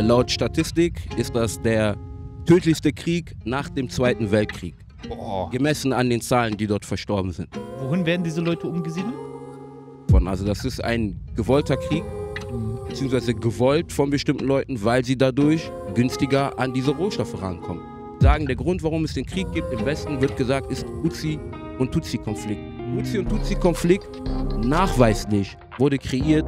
Äh, laut Statistik ist das der tödlichste Krieg nach dem Zweiten Weltkrieg. Oh. Gemessen an den Zahlen, die dort verstorben sind. Wohin werden diese Leute umgesiedelt? Also das ist ein gewollter Krieg, mhm. beziehungsweise gewollt von bestimmten Leuten, weil sie dadurch günstiger an diese Rohstoffe rankommen. Sagen, der Grund, warum es den Krieg gibt im Westen, wird gesagt, ist Uzi und Tutsi-Konflikt. Mhm. Uzi und Tutsi-Konflikt nachweislich wurde kreiert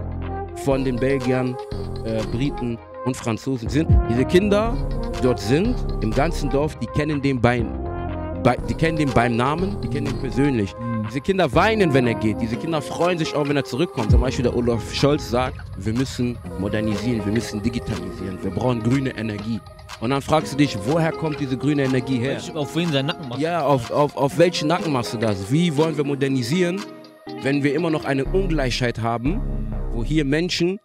von den Belgiern, äh, Briten und Franzosen sind. Diese Kinder, die dort sind, im ganzen Dorf, die kennen den Bein. Die kennen den beim Namen, die kennen ihn persönlich. Mhm. Diese Kinder weinen, wenn er geht. Diese Kinder freuen sich auch, wenn er zurückkommt. Zum Beispiel der Olaf Scholz sagt, wir müssen modernisieren, wir müssen digitalisieren, wir brauchen grüne Energie. Und dann fragst du dich, woher kommt diese grüne Energie her? Auf wen sein Nacken machst Ja, auf, auf, auf welchen Nacken machst du das? Wie wollen wir modernisieren, wenn wir immer noch eine Ungleichheit haben, wo hier Menschen,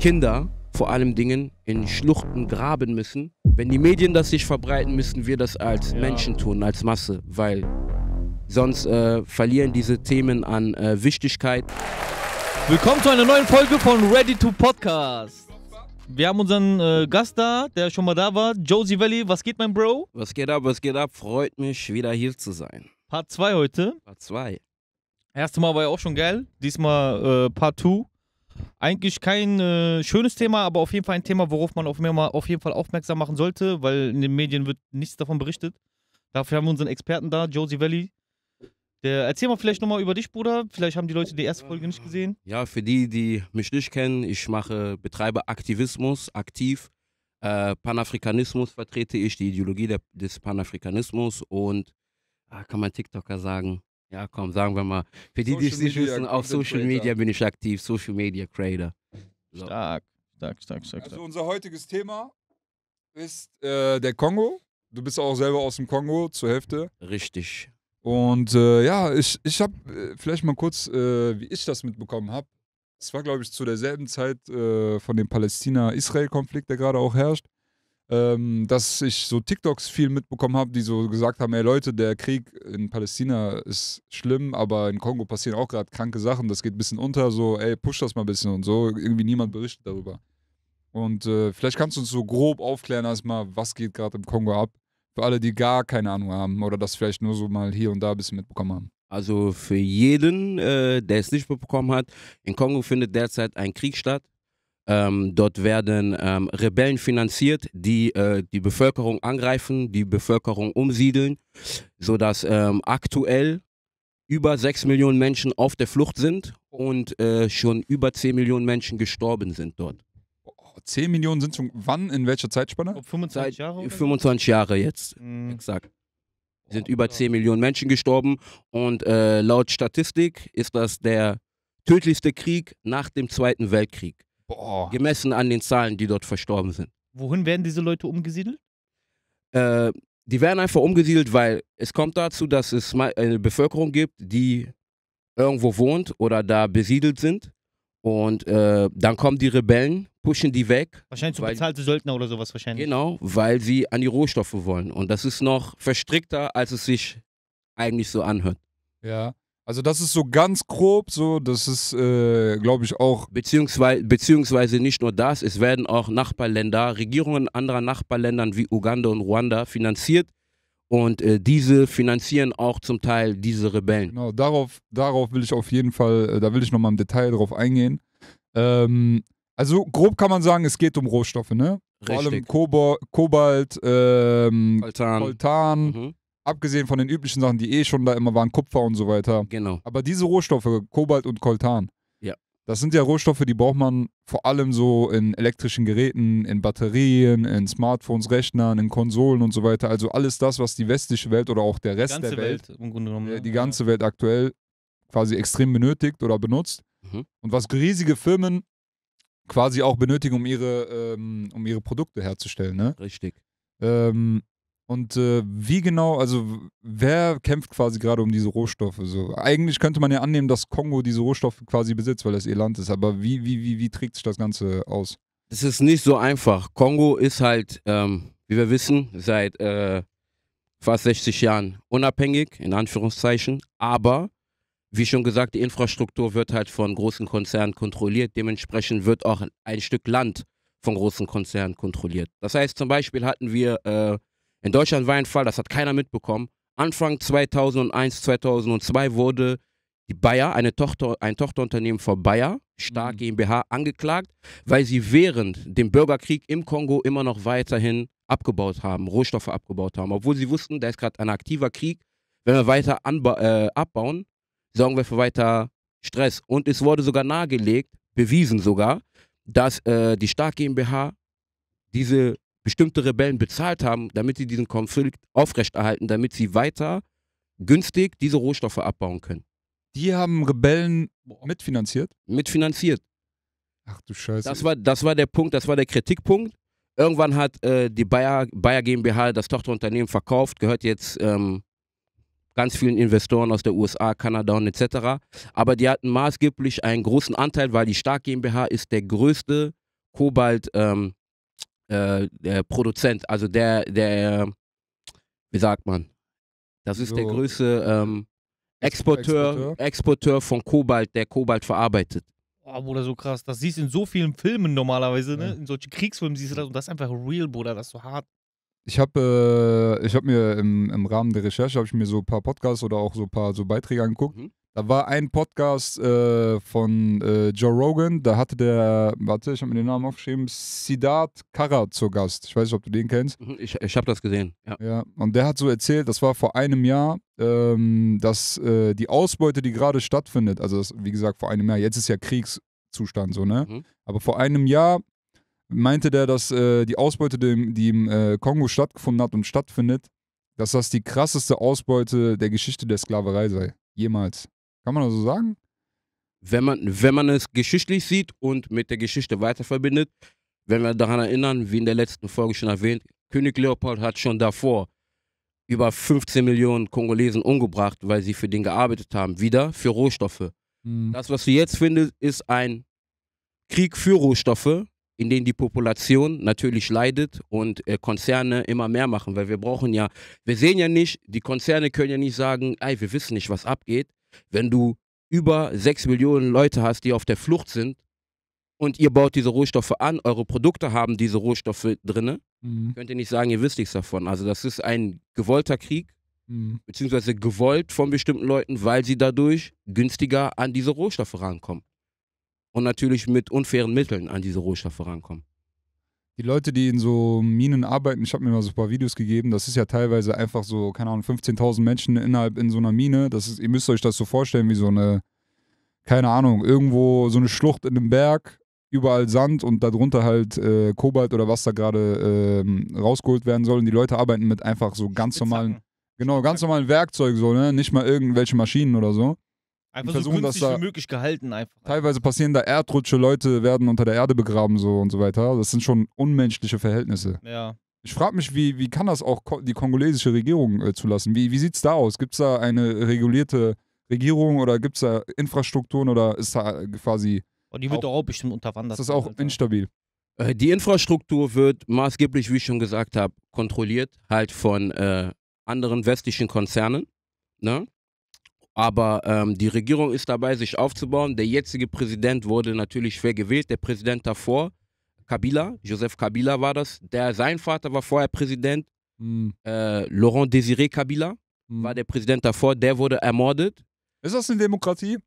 Kinder vor allem Dingen in Schluchten graben müssen. Wenn die Medien das sich verbreiten, müssen wir das als ja. Menschen tun, als Masse, weil sonst äh, verlieren diese Themen an äh, Wichtigkeit. Willkommen zu einer neuen Folge von Ready to Podcast. Wir haben unseren äh, Gast da, der schon mal da war, Josie Valley. Was geht, mein Bro? Was geht ab, was geht ab? Freut mich, wieder hier zu sein. Part 2 heute. Part 2. Erstes Mal war ja auch schon geil. Diesmal äh, Part 2. Eigentlich kein äh, schönes Thema, aber auf jeden Fall ein Thema, worauf man auf, mal auf jeden Fall aufmerksam machen sollte, weil in den Medien wird nichts davon berichtet. Dafür haben wir unseren Experten da, Josie Valley. Der, erzähl mal vielleicht nochmal über dich, Bruder. Vielleicht haben die Leute die erste Folge nicht gesehen. Ja, für die, die mich nicht kennen, ich mache, betreibe Aktivismus aktiv. Äh, Panafrikanismus vertrete ich, die Ideologie der, des Panafrikanismus und, ah, kann man TikToker sagen, ja, komm, sagen wir mal. Für die, die es nicht wissen, auf Social Media bin ich aktiv, Social Media Creator. So. Stark, stark, stark, stark. Also unser heutiges Thema ist äh, der Kongo. Du bist auch selber aus dem Kongo zur Hälfte. Richtig. Und äh, ja, ich, ich habe äh, vielleicht mal kurz, äh, wie ich das mitbekommen habe. Es war, glaube ich, zu derselben Zeit äh, von dem Palästina-Israel-Konflikt, der gerade auch herrscht ähm, dass ich so TikToks viel mitbekommen habe, die so gesagt haben, ey Leute, der Krieg in Palästina ist schlimm, aber in Kongo passieren auch gerade kranke Sachen, das geht ein bisschen unter, so ey, push das mal ein bisschen und so, irgendwie niemand berichtet darüber. Und äh, vielleicht kannst du uns so grob aufklären erstmal, was geht gerade im Kongo ab, für alle, die gar keine Ahnung haben oder das vielleicht nur so mal hier und da ein bisschen mitbekommen haben. Also für jeden, äh, der es nicht mitbekommen hat, in Kongo findet derzeit ein Krieg statt. Ähm, dort werden ähm, Rebellen finanziert, die äh, die Bevölkerung angreifen, die Bevölkerung umsiedeln, sodass ähm, aktuell über 6 Millionen Menschen auf der Flucht sind und äh, schon über 10 Millionen Menschen gestorben sind dort. 10 Millionen sind schon wann, in welcher Zeitspanne? Ob 25 Seit, Jahre? 25 Jahre jetzt, mhm. exakt. Oh, sind oh, über 10 Millionen Menschen gestorben und äh, laut Statistik ist das der tödlichste Krieg nach dem Zweiten Weltkrieg. Boah. Gemessen an den Zahlen, die dort verstorben sind. Wohin werden diese Leute umgesiedelt? Äh, die werden einfach umgesiedelt, weil es kommt dazu, dass es eine Bevölkerung gibt, die irgendwo wohnt oder da besiedelt sind. Und äh, dann kommen die Rebellen, pushen die weg. Wahrscheinlich so weil, bezahlte Söldner oder sowas wahrscheinlich. Genau, weil sie an die Rohstoffe wollen. Und das ist noch verstrickter, als es sich eigentlich so anhört. Ja. Also das ist so ganz grob so, das ist, äh, glaube ich, auch... Beziehungsweise, beziehungsweise nicht nur das, es werden auch Nachbarländer, Regierungen anderer Nachbarländern wie Uganda und Ruanda finanziert und äh, diese finanzieren auch zum Teil diese Rebellen. Genau, darauf, darauf will ich auf jeden Fall, äh, da will ich nochmal im Detail drauf eingehen. Ähm, also grob kann man sagen, es geht um Rohstoffe, ne? Richtig. Vor allem Kobo Kobalt, ähm, Koltan, mhm. Abgesehen von den üblichen Sachen, die eh schon da immer waren, Kupfer und so weiter. Genau. Aber diese Rohstoffe, Kobalt und Koltan, ja. das sind ja Rohstoffe, die braucht man vor allem so in elektrischen Geräten, in Batterien, in Smartphones, Rechnern, in Konsolen und so weiter. Also alles das, was die westliche Welt oder auch der Rest ganze der Welt, Welt im Grunde genommen, äh, ne? die ganze ja. Welt aktuell quasi extrem benötigt oder benutzt. Mhm. Und was riesige Firmen quasi auch benötigen, um ihre, ähm, um ihre Produkte herzustellen. Ne? Richtig. Ähm, und äh, wie genau, also wer kämpft quasi gerade um diese Rohstoffe? So, eigentlich könnte man ja annehmen, dass Kongo diese Rohstoffe quasi besitzt, weil es ihr Land ist. Aber wie, wie, wie, wie trägt sich das Ganze aus? Es ist nicht so einfach. Kongo ist halt, ähm, wie wir wissen, seit äh, fast 60 Jahren unabhängig, in Anführungszeichen. Aber wie schon gesagt, die Infrastruktur wird halt von großen Konzernen kontrolliert. Dementsprechend wird auch ein Stück Land von großen Konzernen kontrolliert. Das heißt, zum Beispiel hatten wir äh, in Deutschland war ein Fall, das hat keiner mitbekommen. Anfang 2001, 2002 wurde die Bayer, eine Tochter, ein Tochterunternehmen von Bayer, Stark mhm. GmbH, angeklagt, weil sie während dem Bürgerkrieg im Kongo immer noch weiterhin abgebaut haben, Rohstoffe abgebaut haben. Obwohl sie wussten, da ist gerade ein aktiver Krieg. Wenn wir weiter äh, abbauen, sorgen wir für weiter Stress. Und es wurde sogar nahegelegt, bewiesen sogar, dass äh, die Stark GmbH diese bestimmte Rebellen bezahlt haben, damit sie diesen Konflikt aufrechterhalten, damit sie weiter günstig diese Rohstoffe abbauen können. Die haben Rebellen mitfinanziert? Mitfinanziert. Ach du Scheiße. Das war, das war der Punkt, das war der Kritikpunkt. Irgendwann hat äh, die Bayer, Bayer GmbH das Tochterunternehmen verkauft, gehört jetzt ähm, ganz vielen Investoren aus der USA, Kanada und etc. Aber die hatten maßgeblich einen großen Anteil, weil die Stark GmbH ist der größte Kobalt, ähm, äh, der Produzent, also der, der, wie sagt man, das ist so. der größte ähm, Exporteur, Exporteur, Exporteur von Kobalt, der Kobalt verarbeitet. Oh, Bruder, so krass. Das siehst du in so vielen Filmen normalerweise, ne? In solchen Kriegsfilmen siehst du das und das ist einfach real, Bruder, das ist so hart. Ich habe äh, hab mir im, im Rahmen der Recherche ich mir so ein paar Podcasts oder auch so ein paar so Beiträge angeguckt. Mhm. Da war ein Podcast äh, von äh, Joe Rogan, da hatte der, warte, ich habe mir den Namen aufgeschrieben, Siddharth Karra zu Gast. Ich weiß nicht, ob du den kennst. Mhm, ich, ich habe das gesehen, ja. ja. Und der hat so erzählt, das war vor einem Jahr, ähm, dass äh, die Ausbeute, die gerade stattfindet, also das, wie gesagt, vor einem Jahr, jetzt ist ja Kriegszustand so, ne? Mhm. Aber vor einem Jahr meinte der, dass äh, die Ausbeute, die, die im äh, Kongo stattgefunden hat und stattfindet, dass das die krasseste Ausbeute der Geschichte der Sklaverei sei. Jemals. Kann man das so sagen? Wenn man, wenn man es geschichtlich sieht und mit der Geschichte weiter verbindet, wenn wir daran erinnern, wie in der letzten Folge schon erwähnt, König Leopold hat schon davor über 15 Millionen Kongolesen umgebracht, weil sie für den gearbeitet haben, wieder für Rohstoffe. Mhm. Das, was du jetzt findest, ist ein Krieg für Rohstoffe, in dem die Population natürlich leidet und äh, Konzerne immer mehr machen, weil wir brauchen ja, wir sehen ja nicht, die Konzerne können ja nicht sagen, ey, wir wissen nicht, was abgeht wenn du über 6 Millionen Leute hast, die auf der Flucht sind und ihr baut diese Rohstoffe an, eure Produkte haben diese Rohstoffe drin, mhm. könnt ihr nicht sagen, ihr wisst nichts davon. Also das ist ein gewollter Krieg, mhm. beziehungsweise gewollt von bestimmten Leuten, weil sie dadurch günstiger an diese Rohstoffe rankommen. Und natürlich mit unfairen Mitteln an diese Rohstoffe rankommen die Leute, die in so Minen arbeiten, ich habe mir mal so ein paar Videos gegeben, das ist ja teilweise einfach so, keine Ahnung, 15.000 Menschen innerhalb in so einer Mine. Das ist, ihr müsst euch das so vorstellen wie so eine, keine Ahnung, irgendwo so eine Schlucht in einem Berg, überall Sand und darunter halt äh, Kobalt oder was da gerade äh, rausgeholt werden soll. Und die Leute arbeiten mit einfach so ganz normalen, genau, ganz normalen Werkzeug, so, ne? Nicht mal irgendwelche Maschinen oder so. Einfach versuchen, so günstig da wie möglich gehalten einfach. Teilweise passieren da Erdrutsche, Leute werden unter der Erde begraben so und so weiter. Das sind schon unmenschliche Verhältnisse. Ja. Ich frage mich, wie, wie kann das auch die kongolesische Regierung äh, zulassen? Wie, wie sieht es da aus? Gibt es da eine regulierte Regierung oder gibt es da Infrastrukturen oder ist da quasi. Und oh, die wird auch, auch bestimmt unterwandert. Ist das auch Alter. instabil? Äh, die Infrastruktur wird maßgeblich, wie ich schon gesagt habe, kontrolliert, halt von äh, anderen westlichen Konzernen. Ne? Aber ähm, die Regierung ist dabei, sich aufzubauen. Der jetzige Präsident wurde natürlich schwer gewählt. Der Präsident davor, Kabila, Joseph Kabila war das. Der, sein Vater war vorher Präsident. Mhm. Äh, Laurent Désiré Kabila mhm. war der Präsident davor. Der wurde ermordet. Ist das eine Demokratie?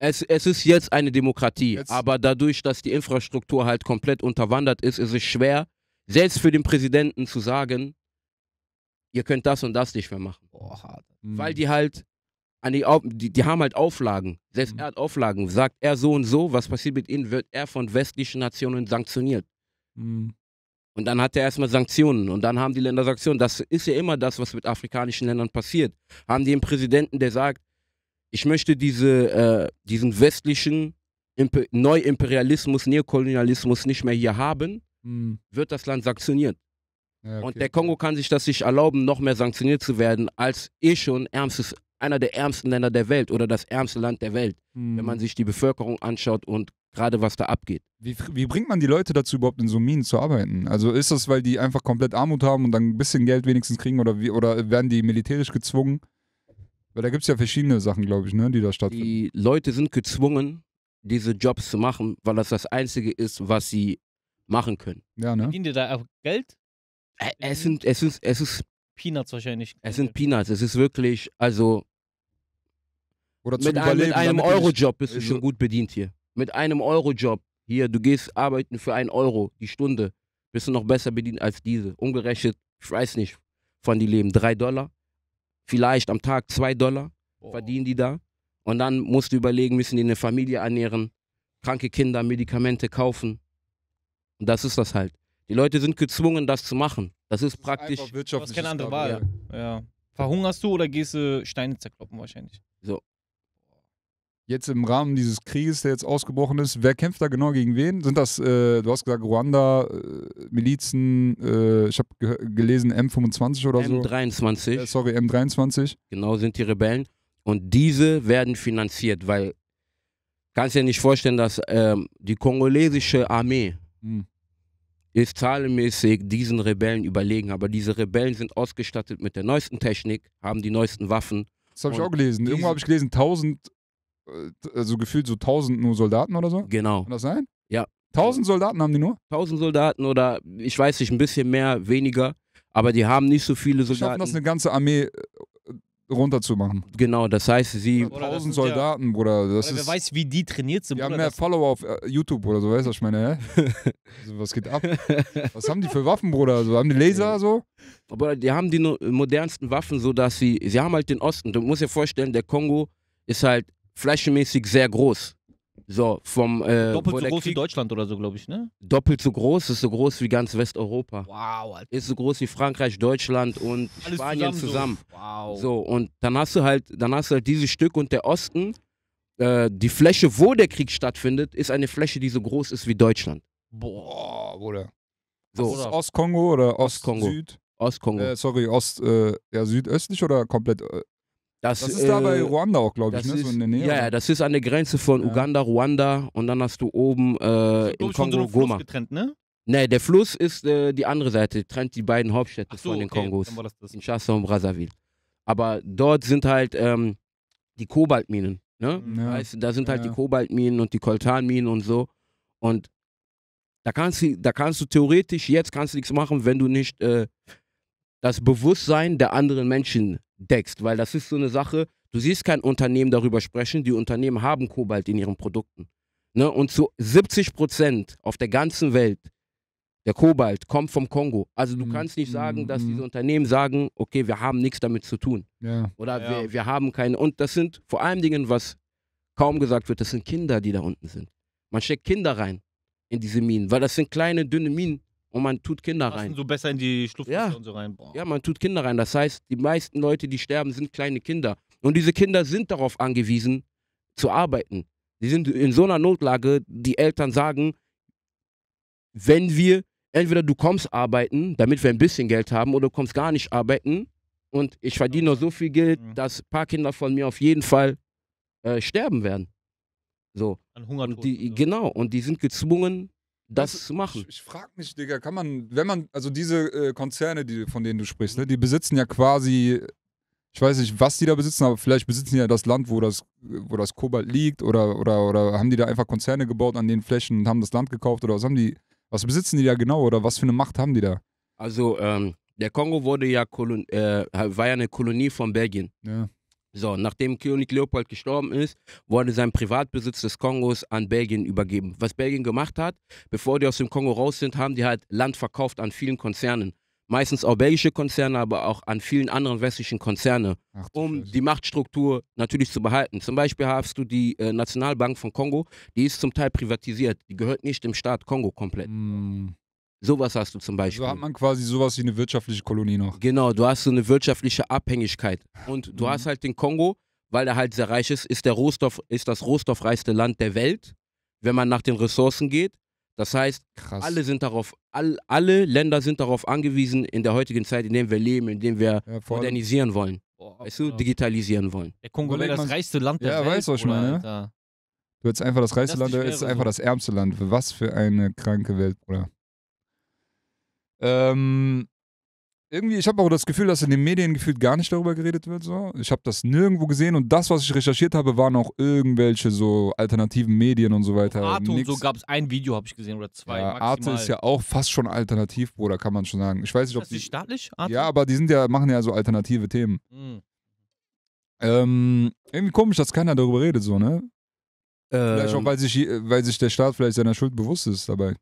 Es, es ist jetzt eine Demokratie. Jetzt. Aber dadurch, dass die Infrastruktur halt komplett unterwandert ist, ist es schwer, selbst für den Präsidenten zu sagen, ihr könnt das und das nicht mehr machen. Boah, hart. Weil hm. die halt an die, die, die haben halt Auflagen. Selbst mhm. er hat Auflagen. Sagt er so und so, was passiert mit ihnen, wird er von westlichen Nationen sanktioniert. Mhm. Und dann hat er erstmal Sanktionen und dann haben die Länder Sanktionen. Das ist ja immer das, was mit afrikanischen Ländern passiert. Haben die einen Präsidenten, der sagt, ich möchte diese, äh, diesen westlichen Imper Neuimperialismus, Neokolonialismus nicht mehr hier haben, mhm. wird das Land sanktioniert. Ja, okay. Und der Kongo kann sich das nicht erlauben, noch mehr sanktioniert zu werden, als eh schon ärmstes einer der ärmsten Länder der Welt oder das ärmste Land der Welt, mhm. wenn man hm. sich die Bevölkerung anschaut und gerade was da abgeht. Wie, wie bringt man die Leute dazu, überhaupt in so Minen zu arbeiten? Also ist das, weil die einfach komplett Armut haben und dann ein bisschen Geld wenigstens kriegen oder, wie, oder werden die militärisch gezwungen? Weil da gibt es ja verschiedene Sachen, glaube ich, ne, die da stattfinden. Die Leute sind gezwungen, diese Jobs zu machen, weil das das Einzige ist, was sie machen können. Ja, ne? Verdienen die da auch Geld? Äh, es, sind, es, ist, es ist Peanuts wahrscheinlich. Es sind Peanuts, es ist wirklich, also Oder mit, ein, mit, einem Eurojob bist du also schon gut bedient hier. Mit einem Eurojob hier, du gehst arbeiten für einen Euro die Stunde, bist du noch besser bedient als diese. Umgerechnet, ich weiß nicht, von die leben drei Dollar, vielleicht am Tag zwei Dollar oh. verdienen die da. Und dann musst du überlegen, müssen die eine Familie ernähren, kranke Kinder, Medikamente kaufen. Und das ist das halt. Die Leute sind gezwungen, das zu machen. Das ist praktisch. Das ist du hast keine andere Wahl. Ja. ja. Verhungerst du oder gehst du Steine zerkloppen wahrscheinlich? So. Jetzt im Rahmen dieses Krieges, der jetzt ausgebrochen ist, wer kämpft da genau gegen wen? Sind das, äh, du hast gesagt, Ruanda, äh, Milizen, äh, ich habe ge gelesen M25 oder so? M23. Äh, sorry, M23. Genau, sind die Rebellen. Und diese werden finanziert, weil kannst dir nicht vorstellen, dass ähm, die kongolesische Armee hm ist zahlenmäßig diesen Rebellen überlegen. Aber diese Rebellen sind ausgestattet mit der neuesten Technik, haben die neuesten Waffen. Das habe ich auch gelesen. Irgendwo habe ich gelesen, 1000, äh, also gefühlt so 1000 nur Soldaten oder so. Genau. Kann das sein? Ja. 1000 Soldaten haben die nur? 1000 Soldaten oder ich weiß nicht, ein bisschen mehr, weniger. Aber die haben nicht so viele Soldaten. Schaffen das eine ganze Armee äh, runterzumachen. Genau, das heißt, sie. Oder 1000 Soldaten, ja, Bruder. Das oder wer weiß, wie die trainiert sind. Die Bruder, haben mehr Follower auf äh, YouTube oder so, weißt du, was ich meine? Hä? also, was geht ab? was haben die für Waffen, Bruder? Also, haben die Laser so? Aber die haben die äh, modernsten Waffen, sodass sie. Sie haben halt den Osten. Du musst dir vorstellen, der Kongo ist halt flächenmäßig sehr groß. So, vom. Äh, Doppelt so groß Krieg wie Deutschland oder so, glaube ich, ne? Doppelt so groß, ist so groß wie ganz Westeuropa. Wow, Alter. Ist so groß wie Frankreich, Deutschland und Alles Spanien zusammen. zusammen. So. Wow. So, und dann hast du halt, dann hast du halt dieses Stück und der Osten, äh, die Fläche, wo der Krieg stattfindet, ist eine Fläche, die so groß ist wie Deutschland. Boah, Bruder. So. Ist Ostkongo oder Ost-Süd? Ostkongo. äh, sorry, Ost, äh, ja, südöstlich oder komplett äh, das, das ist äh, da bei äh, Ruanda auch, glaube ich, ne? Ist, so in der Nähe. Ja, ja, das ist an der Grenze von ja. Uganda, Ruanda und dann hast du oben äh, im Kongo so Goma. Getrennt, ne? Nee, der Fluss ist äh, die andere Seite, trennt die beiden Hauptstädte so, von den okay. Kongos. In Chassa und Brazzaville. Aber dort sind halt ähm, die Kobaltminen. Ne? Mhm. Ja. Heißt, da sind halt ja. die Kobaltminen und die Koltanminen und so. Und da kannst du, da kannst du theoretisch, jetzt kannst du nichts machen, wenn du nicht äh, das Bewusstsein der anderen Menschen deckst, weil das ist so eine Sache, du siehst kein Unternehmen darüber sprechen, die Unternehmen haben Kobalt in ihren Produkten. Ne? Und zu 70 Prozent auf der ganzen Welt, der Kobalt kommt vom Kongo. Also du mhm. kannst nicht sagen, dass mhm. diese Unternehmen sagen, okay, wir haben nichts damit zu tun. Ja. Oder ja. Wir, wir haben keine. Und das sind vor allen Dingen, was kaum gesagt wird, das sind Kinder, die da unten sind. Man steckt Kinder rein in diese Minen, weil das sind kleine, dünne Minen, und man tut Kinder rein. So besser in die Schlupflöcher ja. und so rein. Boah. Ja, man tut Kinder rein. Das heißt, die meisten Leute, die sterben, sind kleine Kinder. Und diese Kinder sind darauf angewiesen, zu arbeiten. Die sind in so einer Notlage, die Eltern sagen, wenn wir, entweder du kommst arbeiten, damit wir ein bisschen Geld haben, oder du kommst gar nicht arbeiten und ich verdiene nur so viel Geld, mhm. dass ein paar Kinder von mir auf jeden Fall äh, sterben werden. So. An Hunger. Und die, Genau, und die sind gezwungen, das, also zu machen. Ich, ich frage mich, Digga, kann man, wenn man, also diese äh, Konzerne, die, von denen du sprichst, ne, die besitzen ja quasi, ich weiß nicht, was die da besitzen, aber vielleicht besitzen die ja das Land, wo das, wo das Kobalt liegt oder, oder, oder haben die da einfach Konzerne gebaut an den Flächen und haben das Land gekauft oder was haben die, was besitzen die da genau oder was für eine Macht haben die da? Also, ähm, der Kongo wurde ja, Kolon äh, war ja eine Kolonie von Belgien. Ja. So, nachdem König Leopold gestorben ist, wurde sein Privatbesitz des Kongos an Belgien übergeben. Was Belgien gemacht hat, bevor die aus dem Kongo raus sind, haben die halt Land verkauft an vielen Konzernen. Meistens auch belgische Konzerne, aber auch an vielen anderen westlichen Konzerne, Ach, um die Machtstruktur natürlich zu behalten. Zum Beispiel hast du die äh, Nationalbank von Kongo, die ist zum Teil privatisiert. Die gehört nicht dem Staat Kongo komplett. Mm. Sowas hast du zum also Beispiel. So hat man quasi sowas wie eine wirtschaftliche Kolonie noch. Genau, du hast so eine wirtschaftliche Abhängigkeit. Und du mhm. hast halt den Kongo, weil er halt sehr reich ist, ist, der Rohstoff, ist das rohstoffreichste Land der Welt, wenn man nach den Ressourcen geht. Das heißt, Krass. alle sind darauf, all, alle Länder sind darauf angewiesen in der heutigen Zeit, in der wir leben, in der wir ja, modernisieren wollen. Boah, weißt du, ja. digitalisieren wollen. Der Kongo wäre das reichste Land der ja, Welt. Ja, weißt du, was ich meine? Du hättest einfach das reichste das Land, du hättest einfach so. das ärmste Land. Was für eine kranke Welt, Bruder. Ähm, irgendwie, ich habe auch das Gefühl, dass in den Medien gefühlt gar nicht darüber geredet wird. So. Ich habe das nirgendwo gesehen und das, was ich recherchiert habe, waren auch irgendwelche so alternativen Medien und so weiter. Arte und so gab es ein Video, habe ich gesehen, oder zwei. Ja, maximal. Arte ist ja auch fast schon alternativ, Bruder, kann man schon sagen. Ich weiß nicht, ob ist das die, staatlich? Arte? Ja, aber die sind ja, machen ja so alternative Themen. Mhm. Ähm, irgendwie komisch, dass keiner darüber redet, so, ne? Ähm. Vielleicht auch, ähm. weil sich, äh, weil sich der Staat vielleicht seiner Schuld bewusst ist dabei.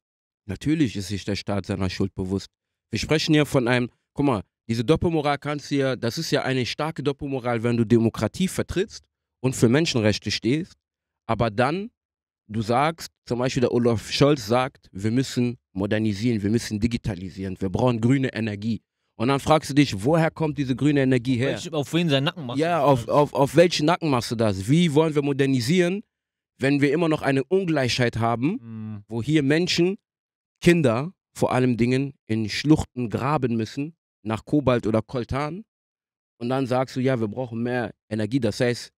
Natürlich ist sich der Staat seiner Schuld bewusst. Wir sprechen hier von einem, guck mal, diese Doppelmoral kannst du ja, das ist ja eine starke Doppelmoral, wenn du Demokratie vertrittst und für Menschenrechte stehst, aber dann du sagst, zum Beispiel der Olaf Scholz sagt, wir müssen modernisieren, wir müssen digitalisieren, wir brauchen grüne Energie. Und dann fragst du dich, woher kommt diese grüne Energie her? Welch, auf wen sein Nacken machst Ja, auf, auf, auf welchen Nacken machst du das? Wie wollen wir modernisieren, wenn wir immer noch eine Ungleichheit haben, mhm. wo hier Menschen Kinder vor allem Dingen in Schluchten graben müssen, nach Kobalt oder Koltan. Und dann sagst du, ja, wir brauchen mehr Energie. Das heißt,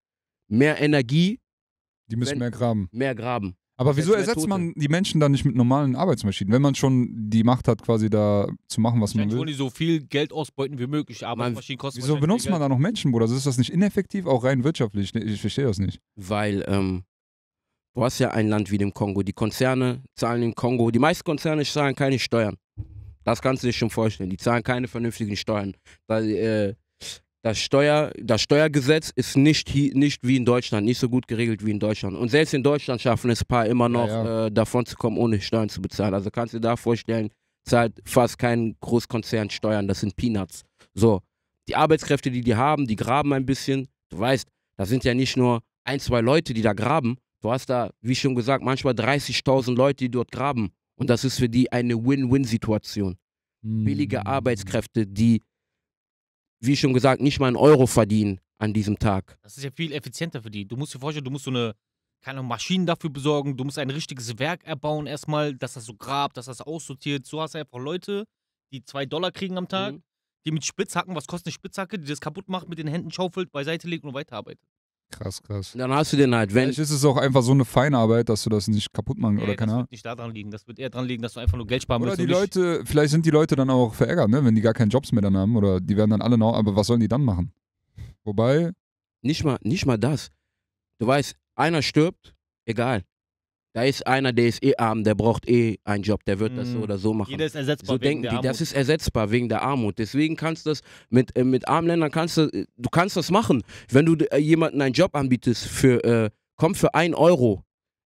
mehr Energie. Die müssen mehr graben. Mehr graben. Aber wieso ersetzt man die Menschen dann nicht mit normalen Arbeitsmaschinen, wenn man schon die Macht hat, quasi da zu machen, was man will? wollen die so viel Geld ausbeuten wie möglich, aber Maschinen kosten Wieso benutzt man da noch Menschen, Bruder? Also ist das nicht ineffektiv, auch rein wirtschaftlich? Ich verstehe das nicht. Weil ähm, Du hast ja ein Land wie dem Kongo. Die Konzerne zahlen im Kongo, die meisten Konzerne zahlen keine Steuern. Das kannst du dir schon vorstellen. Die zahlen keine vernünftigen Steuern. Da, äh, das, Steuer, das Steuergesetz ist nicht, nicht wie in Deutschland, nicht so gut geregelt wie in Deutschland. Und selbst in Deutschland schaffen es ein paar immer noch, ja, ja. Äh, davon zu kommen, ohne Steuern zu bezahlen. Also kannst du dir da vorstellen, zahlt fast kein Großkonzern Steuern, das sind Peanuts. So, die Arbeitskräfte, die die haben, die graben ein bisschen. Du weißt, das sind ja nicht nur ein, zwei Leute, die da graben, Du hast da, wie schon gesagt, manchmal 30.000 Leute, die dort graben. Und das ist für die eine Win-Win-Situation. Mhm. Billige mm. Arbeitskräfte, die, wie schon gesagt, nicht mal einen Euro verdienen an diesem Tag. Das ist ja viel effizienter für die. Du musst dir vorstellen, du musst so eine, keine Maschinen dafür besorgen, du musst ein richtiges Werk erbauen erstmal, dass das so grabt, dass das aussortiert. So hast du einfach Leute, die zwei Dollar kriegen am Tag, mhm. die mit Spitzhacken, was kostet eine Spitzhacke, die das kaputt macht, mit den Händen schaufelt, beiseite legt und weiterarbeitet. Krass, krass. Dann hast du den halt, wenn. Vielleicht ist es auch einfach so eine Feinarbeit, dass du das nicht kaputt machen oder keine Ahnung. Das wird nicht daran liegen, das wird eher daran liegen, dass du einfach nur Geld sparen oder musst. Oder die Leute, vielleicht sind die Leute dann auch verärgert, ne? wenn die gar keinen Jobs mehr dann haben oder die werden dann alle noch, aber was sollen die dann machen? Wobei. Nicht mal, nicht mal das. Du weißt, einer stirbt, egal. Da ist einer, der ist eh arm, der braucht eh einen Job, der wird das so mhm. oder so machen. Jeder ist ersetzbar. So wegen denken der die, Armut. das ist ersetzbar wegen der Armut. Deswegen kannst du das mit, äh, mit armen Ländern kannst du, äh, du kannst das machen. Wenn du äh, jemanden einen Job anbietest für, äh, komm für ein Euro,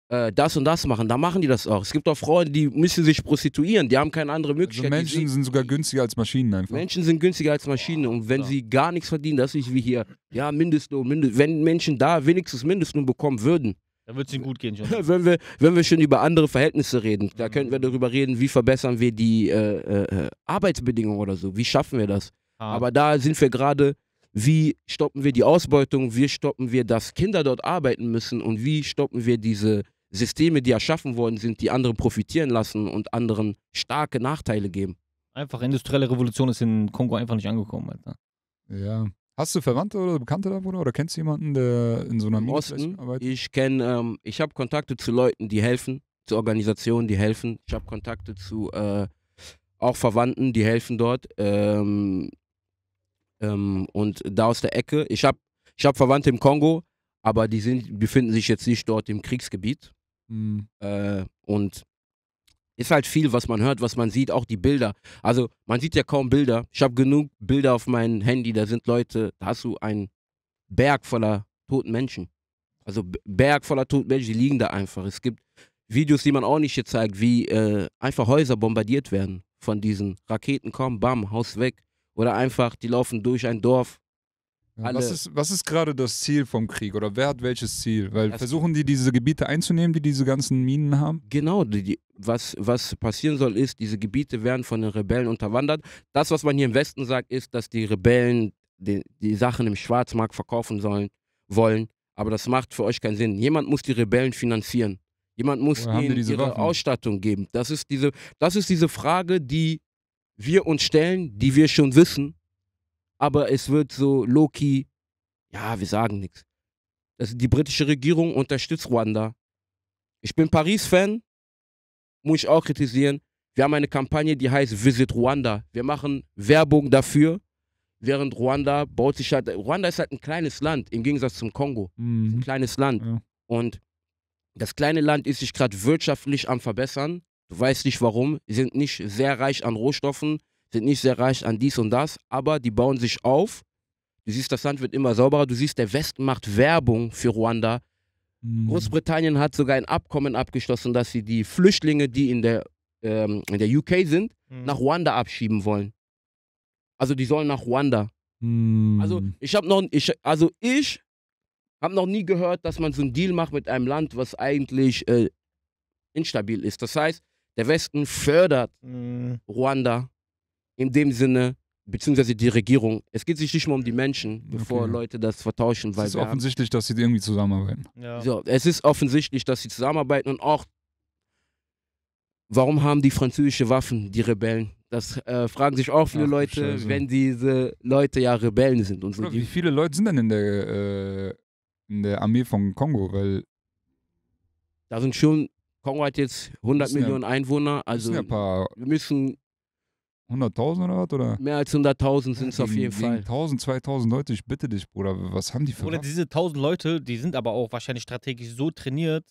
äh, das und das machen, dann machen die das auch. Es gibt auch Frauen, die müssen sich prostituieren, die haben keine andere also Möglichkeit. Die Menschen sind sogar günstiger als Maschinen einfach. Menschen sind günstiger als Maschinen und wenn sie gar nichts verdienen, das ist wie hier, ja, Mindestlohn, Mindest, wenn Menschen da wenigstens Mindestlohn bekommen würden, dann wird es ihnen äh, gut gehen, schon. wenn, wir, wenn wir schon über andere Verhältnisse reden, da mhm. könnten wir darüber reden, wie verbessern wir die äh, äh, äh, Arbeitsbedingungen oder so. Wie schaffen wir das? Ah. Aber da sind wir gerade, wie stoppen wir die Ausbeutung? Wie stoppen wir, dass Kinder dort arbeiten müssen? Und wie stoppen wir diese Systeme, die erschaffen worden sind, die anderen profitieren lassen und anderen starke Nachteile geben? Einfach industrielle Revolution ist in Kongo einfach nicht angekommen, Alter. Ja, Hast du Verwandte oder Bekannte da wohnen oder kennst du jemanden, der in so einer Im Osten, arbeitet? Ich kenne, ähm, ich habe Kontakte zu Leuten, die helfen, zu Organisationen, die helfen. Ich habe Kontakte zu äh, auch Verwandten, die helfen dort. Ähm, ähm, und da aus der Ecke. Ich habe ich hab Verwandte im Kongo, aber die sind, befinden sich jetzt nicht dort im Kriegsgebiet. Mhm. Äh, und ist halt viel, was man hört, was man sieht, auch die Bilder. Also man sieht ja kaum Bilder. Ich habe genug Bilder auf meinem Handy, da sind Leute, da hast du einen Berg voller toten Menschen. Also Berg voller toten Menschen, die liegen da einfach. Es gibt Videos, die man auch nicht hier zeigt, wie äh, einfach Häuser bombardiert werden von diesen Raketen kommen, bam, Haus weg. Oder einfach, die laufen durch ein Dorf, alle was ist, was ist gerade das Ziel vom Krieg oder wer hat welches Ziel? Weil versuchen die diese Gebiete einzunehmen, die diese ganzen Minen haben? Genau, die, die, was, was passieren soll ist, diese Gebiete werden von den Rebellen unterwandert. Das, was man hier im Westen sagt, ist, dass die Rebellen die, die Sachen im Schwarzmarkt verkaufen sollen, wollen. Aber das macht für euch keinen Sinn. Jemand muss die Rebellen finanzieren. Jemand muss Woher ihnen die ihre Waffen? Ausstattung geben. Das ist, diese, das ist diese Frage, die wir uns stellen, die wir schon wissen, aber es wird so Loki, ja, wir sagen nichts. Also die britische Regierung unterstützt Ruanda. Ich bin Paris-Fan, muss ich auch kritisieren. Wir haben eine Kampagne, die heißt Visit Ruanda. Wir machen Werbung dafür, während Ruanda baut sich halt. Ruanda ist halt ein kleines Land im Gegensatz zum Kongo. Mhm. Ein kleines Land. Ja. Und das kleine Land ist sich gerade wirtschaftlich am Verbessern. Du weißt nicht warum. Sie sind nicht sehr reich an Rohstoffen sind nicht sehr reich an dies und das, aber die bauen sich auf. Du siehst, das Land wird immer sauberer. Du siehst, der Westen macht Werbung für Ruanda. Mhm. Großbritannien hat sogar ein Abkommen abgeschlossen, dass sie die Flüchtlinge, die in der, ähm, in der UK sind, mhm. nach Ruanda abschieben wollen. Also die sollen nach Ruanda. Mhm. Also ich habe noch, ich, also ich habe noch nie gehört, dass man so einen Deal macht mit einem Land, was eigentlich äh, instabil ist. Das heißt, der Westen fördert mhm. Ruanda in dem Sinne, beziehungsweise die Regierung. Es geht sich nicht mal um die mhm. Menschen, bevor okay. Leute das vertauschen. Weil es ist offensichtlich, haben. dass sie irgendwie zusammenarbeiten. Ja. So, es ist offensichtlich, dass sie zusammenarbeiten und auch, warum haben die französische Waffen, die Rebellen? Das äh, fragen sich auch viele Ach, Leute, Scheiße. wenn diese Leute ja Rebellen sind. Und so. wie viele Leute sind denn in der, äh, in der Armee von Kongo? Weil da sind schon, Kongo hat jetzt 100 Millionen ja, Einwohner, also ja wir müssen 100.000 oder was? Oder? Mehr als 100.000 sind es auf jeden Fall. 1000, 2000 Leute, ich bitte dich, Bruder, was haben die für Oder diese 1000 Leute, die sind aber auch wahrscheinlich strategisch so trainiert.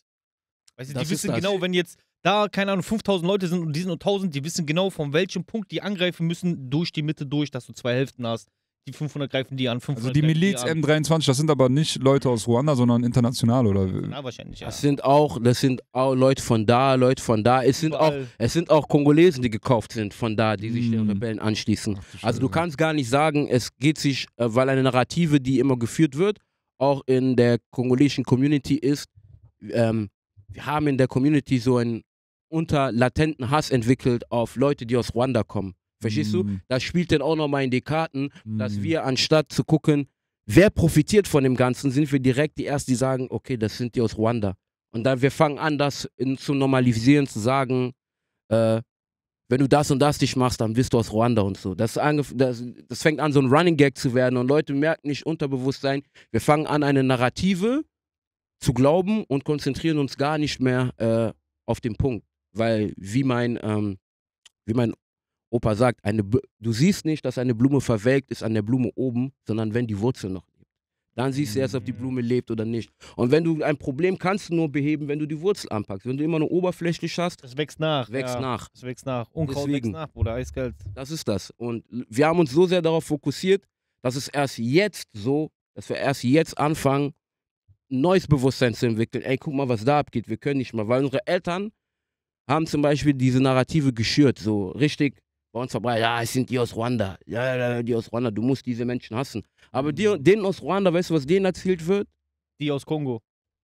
Weißt du, die wissen genau, wenn jetzt da, keine Ahnung, 5000 Leute sind und die sind nur 1000, die wissen genau, von welchem Punkt die angreifen müssen, durch die Mitte durch, dass du zwei Hälften hast die 500 greifen die an. 500 also die Miliz die M23, das sind aber nicht Leute aus Ruanda, sondern international oder? Na, wahrscheinlich, ja. Das sind auch, das sind auch Leute von da, Leute von da. Es sind, auch, es sind auch Kongolesen, die gekauft sind von da, die sich hm. den Rebellen anschließen. Ach, also du kannst gar nicht sagen, es geht sich, äh, weil eine Narrative, die immer geführt wird, auch in der kongolesischen Community ist, ähm, wir haben in der Community so einen unter latenten Hass entwickelt auf Leute, die aus Ruanda kommen. Verstehst mm. du? Mhm. Das spielt dann auch nochmal in die Karten, mm. dass mhm. wir anstatt zu gucken, wer profitiert von dem Ganzen, sind wir direkt die Ersten, die sagen, okay, das sind die aus Ruanda. Und dann wir fangen an, das in, zu normalisieren, zu sagen, äh, wenn du das und das dich machst, dann bist du aus Ruanda und so. Das, das, das fängt an, so ein Running Gag zu werden und Leute merken nicht Unterbewusstsein, wir fangen an, eine Narrative zu glauben und konzentrieren uns gar nicht mehr äh, auf den Punkt. Weil, wie mein, ähm, wie mein Opa sagt, eine, du siehst nicht, dass eine Blume verwelkt ist an der Blume oben, sondern wenn die Wurzel noch lebt. Dann siehst du erst, ob die mhm. Blume lebt oder nicht. Und wenn du ein Problem kannst du nur beheben, wenn du die Wurzel anpackst. Wenn du immer nur oberflächlich hast, es wächst nach. Wächst ja, nach. Es wächst nach. Unkraut Deswegen, wächst nach, Bruder, eiskalt. Das ist das. Und wir haben uns so sehr darauf fokussiert, dass es erst jetzt so, dass wir erst jetzt anfangen, ein neues Bewusstsein zu entwickeln. Ey, guck mal, was da abgeht. Wir können nicht mal, weil unsere Eltern haben zum Beispiel diese Narrative geschürt, so richtig bei uns vorbei, ja, es sind die aus Ruanda, ja, ja, die aus Ruanda, du musst diese Menschen hassen. Aber die, mhm. denen aus Ruanda, weißt du, was denen erzählt wird? Die aus Kongo.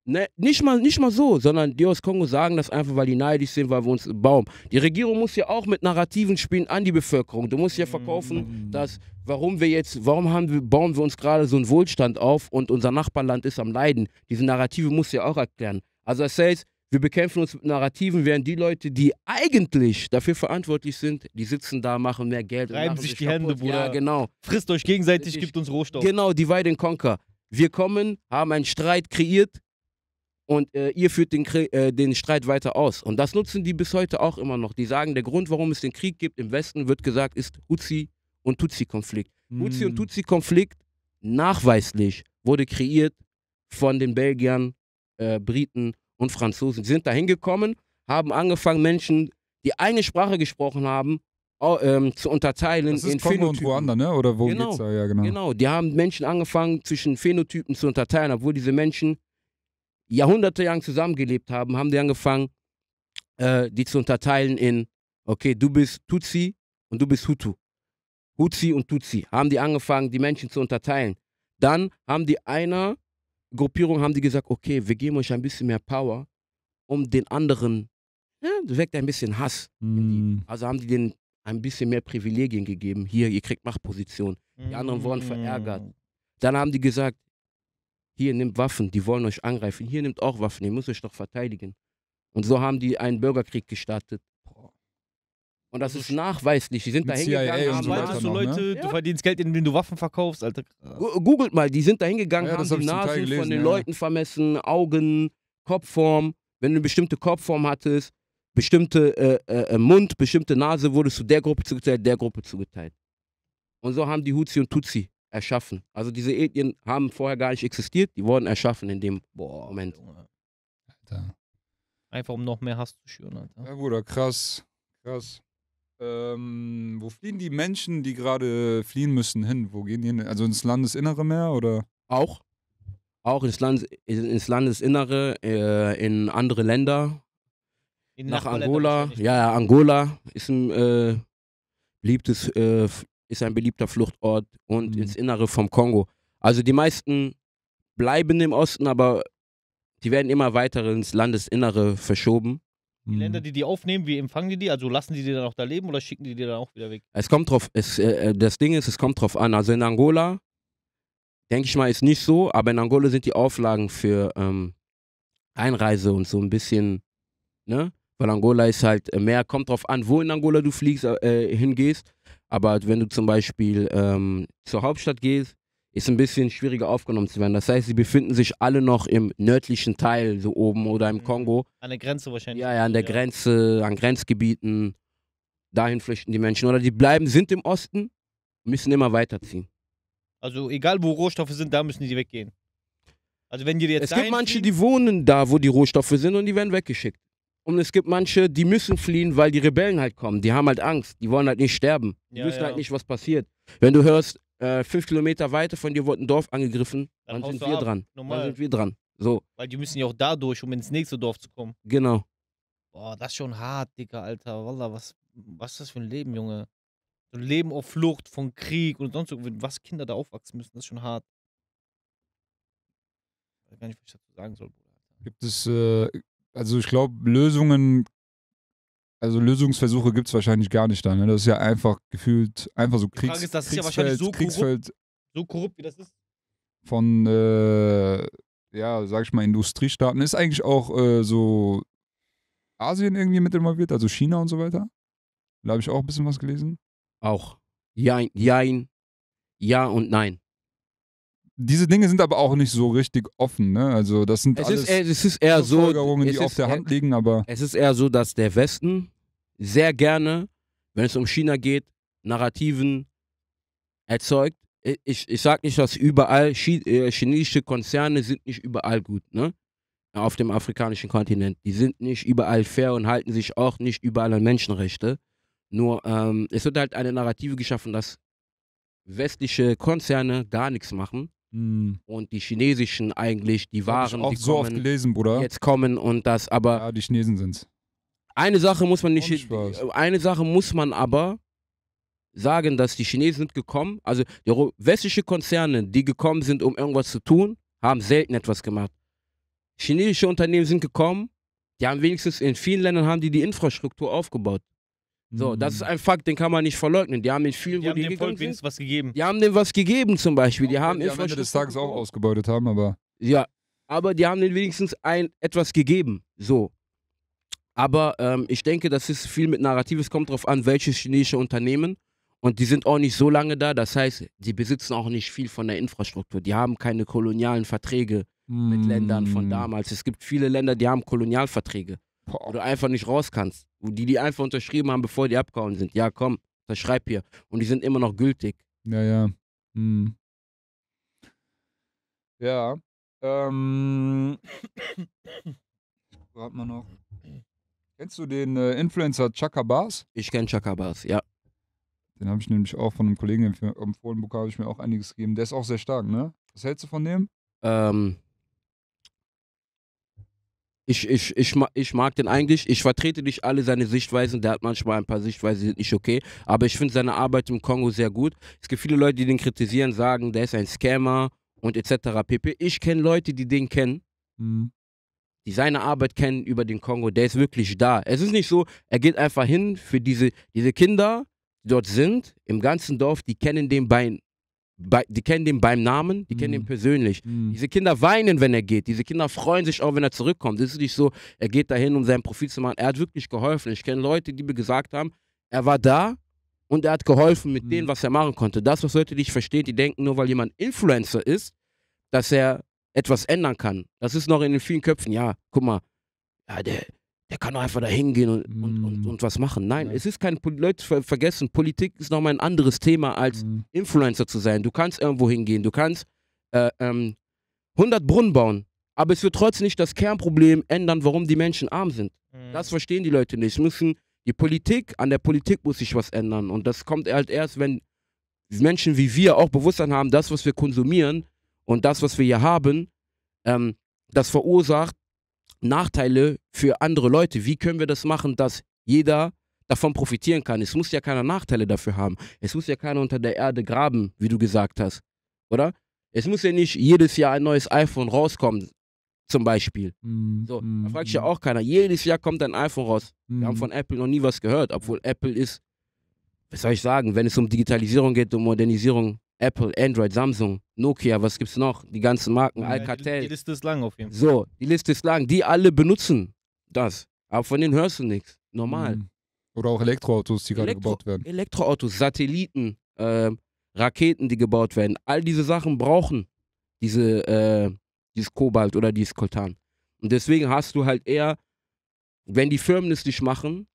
Ne, nicht, mal, nicht mal so, sondern die aus Kongo sagen das einfach, weil die neidisch sind, weil wir uns im Baum. Die Regierung muss ja auch mit Narrativen spielen an die Bevölkerung. Du musst ja verkaufen, mm. dass warum wir jetzt, warum haben wir, bauen wir uns gerade so einen Wohlstand auf und unser Nachbarland ist am Leiden. Diese Narrative muss ja auch erklären. Also das heißt, wir bekämpfen uns mit Narrativen, während die Leute, die eigentlich dafür verantwortlich sind, die sitzen da, machen mehr Geld. Reiben sich, die kaputt. Hände, Bruder. Ja, genau. Frisst euch gegenseitig, ich, gibt uns Rohstoff. Genau, Divide and Conquer. Wir kommen, haben einen Streit kreiert und äh, ihr führt den, äh, den Streit weiter aus. Und das nutzen die bis heute auch immer noch. Die sagen, der Grund, warum es den Krieg gibt im Westen, wird gesagt, ist Hutzi und Tutsi-Konflikt. Mm. Hutsi und hm. Tutsi-Konflikt nachweislich wurde kreiert von den Belgiern, äh, Briten und Franzosen. sind da hingekommen, haben angefangen, Menschen, die eine Sprache gesprochen haben, Oh, ähm, zu unterteilen das ist in Kongo Phänotypen. und Ruanda, ne? Oder wo genau, da? Ja, genau. Genau, die haben Menschen angefangen, zwischen Phänotypen zu unterteilen, obwohl diese Menschen Jahrhunderte lang zusammengelebt haben, haben die angefangen, äh, die zu unterteilen in, okay, du bist Tutsi und du bist Hutu. Hutsi und Tutsi haben die angefangen, die Menschen zu unterteilen. Dann haben die einer Gruppierung haben die gesagt, okay, wir geben euch ein bisschen mehr Power, um den anderen, ja, ne, das weckt ein bisschen Hass. Mm. Also haben die denen ein bisschen mehr Privilegien gegeben. Hier, ihr kriegt Machtposition. Die anderen wurden mm. verärgert. Dann haben die gesagt, hier nimmt Waffen, die wollen euch angreifen. Hier nimmt auch Waffen, ihr müsst euch doch verteidigen. Und so haben die einen Bürgerkrieg gestartet. Und das also ist nachweislich. Die sind da hingegangen. so haben so Leute, ne? du verdienst Geld, indem du Waffen verkaufst, Alter. Googelt mal, die sind da hingegangen, ja, haben die Nasen von den ja. Leuten vermessen, Augen, Kopfform. Wenn du eine bestimmte Kopfform hattest, bestimmte äh, äh, äh, Mund, bestimmte Nase, wurdest du der Gruppe zugeteilt, der Gruppe zugeteilt. Und so haben die Huzi und Tutsi erschaffen. Also diese Ethnien haben vorher gar nicht existiert, die wurden erschaffen in dem Boah, Moment. Alter. Einfach um noch mehr Hass zu schüren, Alter. Ja, Bruder, krass. Krass. Ähm, wo fliehen die Menschen, die gerade fliehen müssen, hin? Wo gehen die hin? Also ins Landesinnere mehr oder? Auch. Auch ins, Land, ins Landesinnere, äh, in andere Länder. In nach Angola. Ja, ja, Angola ist ein, äh, beliebtes, äh, ist ein beliebter Fluchtort und mhm. ins Innere vom Kongo. Also die meisten bleiben im Osten, aber die werden immer weiter ins Landesinnere verschoben. Die mhm. Länder, die die aufnehmen, wie empfangen die die? Also lassen die die dann auch da leben oder schicken die die dann auch wieder weg? Es kommt drauf, es, äh, äh, das Ding ist, es kommt drauf an. Also in Angola, denke ich mal, ist nicht so, aber in Angola sind die Auflagen für ähm, Einreise und so ein bisschen, ne? Weil Angola ist halt äh, mehr, kommt drauf an, wo in Angola du fliegst, äh, äh, hingehst. Aber wenn du zum Beispiel ähm, zur Hauptstadt gehst, ist ein bisschen schwieriger aufgenommen zu werden. Das heißt, sie befinden sich alle noch im nördlichen Teil, so oben oder im mhm. Kongo. An der Grenze wahrscheinlich. Ja, ja, an der ja. Grenze, an Grenzgebieten. Dahin flüchten die Menschen. Oder die bleiben, sind im Osten, müssen immer weiterziehen. Also egal, wo Rohstoffe sind, da müssen die weggehen. Also wenn die jetzt Es gibt manche, die wohnen da, wo die Rohstoffe sind und die werden weggeschickt. Und es gibt manche, die müssen fliehen, weil die Rebellen halt kommen. Die haben halt Angst. Die wollen halt nicht sterben. Die ja, wissen halt ja. halt nicht, was passiert. Wenn du hörst, äh, fünf Kilometer weiter von dir wurde ein Dorf angegriffen, dann, dann sind wir ab. dran. Normal. Dann sind wir dran. So. Weil die müssen ja auch da durch, um ins nächste Dorf zu kommen. Genau. Boah, das ist schon hart, Dicker, Alter. Wallah, was, was ist das für ein Leben, Junge? So ein Leben auf Flucht von Krieg und sonst irgendwas, was Kinder da aufwachsen müssen, das ist schon hart. Ich weiß gar nicht, was ich dazu sagen soll, Bruder. Gibt es, äh, also ich glaube, Lösungen also Lösungsversuche gibt es wahrscheinlich gar nicht dann. Ne? Das ist ja einfach gefühlt, einfach so Kriegs, ist, das Kriegsfeld, ist ja wahrscheinlich so Kriegsfeld korrupt, so korrupt, wie das ist. Von, äh, ja, sag ich mal, Industriestaaten. Ist eigentlich auch äh, so Asien irgendwie mit involviert, also China und so weiter. Da habe ich auch ein bisschen was gelesen. Auch. Jein, jein, ja und nein. Diese Dinge sind aber auch nicht so richtig offen, ne? Also das sind es alles ist, es ist eher so, es die ist auf der eher, Hand liegen, aber es ist eher so, dass der Westen sehr gerne, wenn es um China geht, Narrativen erzeugt. Ich, ich sage nicht, dass überall, äh, chinesische Konzerne sind nicht überall gut, ne? Auf dem afrikanischen Kontinent. Die sind nicht überall fair und halten sich auch nicht überall an Menschenrechte. Nur ähm, es wird halt eine Narrative geschaffen, dass westliche Konzerne gar nichts machen hm. und die chinesischen eigentlich die Waren, ich auch die so kommen, oft gelesen, Bruder. jetzt kommen und das aber ja, die Chinesen sind's. Eine Sache muss man nicht. Eine Sache muss man aber sagen, dass die Chinesen sind gekommen. Also westliche Konzerne, die gekommen sind, um irgendwas zu tun, haben selten etwas gemacht. Chinesische Unternehmen sind gekommen, die haben wenigstens in vielen Ländern haben die die Infrastruktur aufgebaut. So, das mhm. ist ein Fakt, den kann man nicht verleugnen. Die haben in vielen, die wo haben die dem Volk wenigstens was gegeben. Die haben dem was gegeben zum Beispiel. Die haben die am Ende des Tages auch ausgebeutet haben, aber ja, aber die haben denen wenigstens ein etwas gegeben. So, aber ähm, ich denke, das ist viel mit Narrativ. Es kommt darauf an, welches chinesische Unternehmen. Und die sind auch nicht so lange da. Das heißt, die besitzen auch nicht viel von der Infrastruktur. Die haben keine kolonialen Verträge mm. mit Ländern von mm. damals. Es gibt viele Länder, die haben Kolonialverträge, Boah. wo du einfach nicht raus kannst. Die, die einfach unterschrieben haben, bevor die abgehauen sind. Ja, komm, unterschreib hier. Und die sind immer noch gültig. Ja, ja. Hm. Ja. Ähm. Warte mal noch. Kennst du den äh, Influencer Chaka Bars? Ich kenne Chaka Bars, ja. Den habe ich nämlich auch von einem Kollegen empfohlen bekommen, habe ich mir auch einiges gegeben. Der ist auch sehr stark, ne? Was hältst du von dem? Ähm, ich, ich, ich, ich mag den eigentlich. Ich vertrete nicht alle seine Sichtweisen. Der hat manchmal ein paar Sichtweisen, die sind nicht okay. Aber ich finde seine Arbeit im Kongo sehr gut. Es gibt viele Leute, die den kritisieren, sagen, der ist ein Scammer und etc. pp. Ich kenne Leute, die den kennen. Mhm die seine Arbeit kennen über den Kongo, der ist wirklich da. Es ist nicht so, er geht einfach hin für diese, diese Kinder, die dort sind, im ganzen Dorf, die kennen den beim, bei, die kennen den beim Namen, die mhm. kennen den persönlich. Mhm. Diese Kinder weinen, wenn er geht. Diese Kinder freuen sich auch, wenn er zurückkommt. Es ist nicht so, er geht dahin, um seinen Profit zu machen. Er hat wirklich geholfen. Ich kenne Leute, die mir gesagt haben, er war da und er hat geholfen mit mhm. dem, was er machen konnte. Das, was Leute nicht verstehen, die denken nur, weil jemand Influencer ist, dass er etwas ändern kann. Das ist noch in den vielen Köpfen. Ja, guck mal, ja, der, der kann doch einfach da hingehen und, mm. und, und, mm. und, was machen. Nein, ja. es ist kein, Leute ver vergessen, Politik ist nochmal ein anderes Thema als mm. Influencer zu sein. Du kannst irgendwo hingehen, du kannst äh, ähm, 100 Brunnen bauen, aber es wird trotzdem nicht das Kernproblem ändern, warum die Menschen arm sind. Mm. Das verstehen die Leute nicht. Müssen die Politik, an der Politik muss sich was ändern. Und das kommt halt erst, wenn Menschen wie wir auch Bewusstsein haben, das, was wir konsumieren, und das, was wir hier haben, ähm, das verursacht Nachteile für andere Leute. Wie können wir das machen, dass jeder davon profitieren kann? Es muss ja keiner Nachteile dafür haben. Es muss ja keiner unter der Erde graben, wie du gesagt hast, oder? Es muss ja nicht jedes Jahr ein neues iPhone rauskommen, zum Beispiel. Mm, so, mm, da fragt sich ja mhm. auch keiner. Jedes Jahr kommt ein iPhone raus. Mm. Wir haben mhm. von Apple noch nie was gehört, obwohl Apple ist, was soll ich sagen, wenn es um Digitalisierung geht, um Modernisierung Apple, Android, Samsung, Nokia, was gibt's noch? Die ganzen Marken, ja, Alcatel. Die, die, Liste ist lang auf jeden Fall. So, die Liste ist lang. Die alle benutzen das. Aber von denen hörst du nichts. Normal. Mhm. Oder auch Elektroautos, die Elektro gerade gebaut werden. Elektroautos, Satelliten, äh, Raketen, die gebaut werden. All diese Sachen brauchen diese, äh, dieses Kobalt oder dieses Koltan. Und deswegen hast du halt eher, wenn die Firmen es nicht machen,